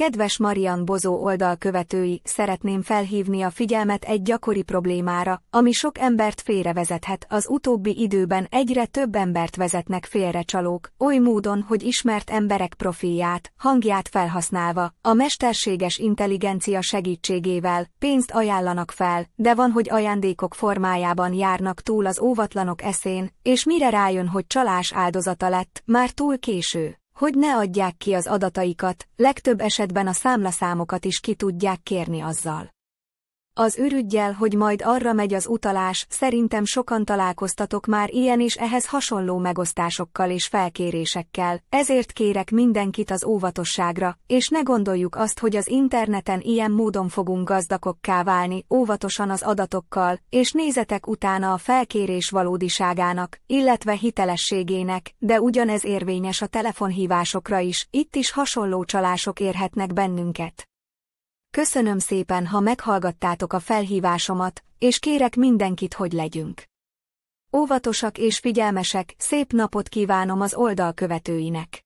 Kedves Marian Bozó oldal követői, szeretném felhívni a figyelmet egy gyakori problémára, ami sok embert félrevezethet. Az utóbbi időben egyre több embert vezetnek félrecsalók, oly módon, hogy ismert emberek profilját, hangját felhasználva, a mesterséges intelligencia segítségével pénzt ajánlanak fel, de van, hogy ajándékok formájában járnak túl az óvatlanok eszén, és mire rájön, hogy csalás áldozata lett, már túl késő hogy ne adják ki az adataikat, legtöbb esetben a számlaszámokat is ki tudják kérni azzal. Az ürügyjel, hogy majd arra megy az utalás, szerintem sokan találkoztatok már ilyen és ehhez hasonló megosztásokkal és felkérésekkel, ezért kérek mindenkit az óvatosságra, és ne gondoljuk azt, hogy az interneten ilyen módon fogunk gazdagokká válni, óvatosan az adatokkal, és nézetek utána a felkérés valódiságának, illetve hitelességének, de ugyanez érvényes a telefonhívásokra is, itt is hasonló csalások érhetnek bennünket. Köszönöm szépen, ha meghallgattátok a felhívásomat, és kérek mindenkit, hogy legyünk. Óvatosak és figyelmesek, szép napot kívánom az oldal követőinek.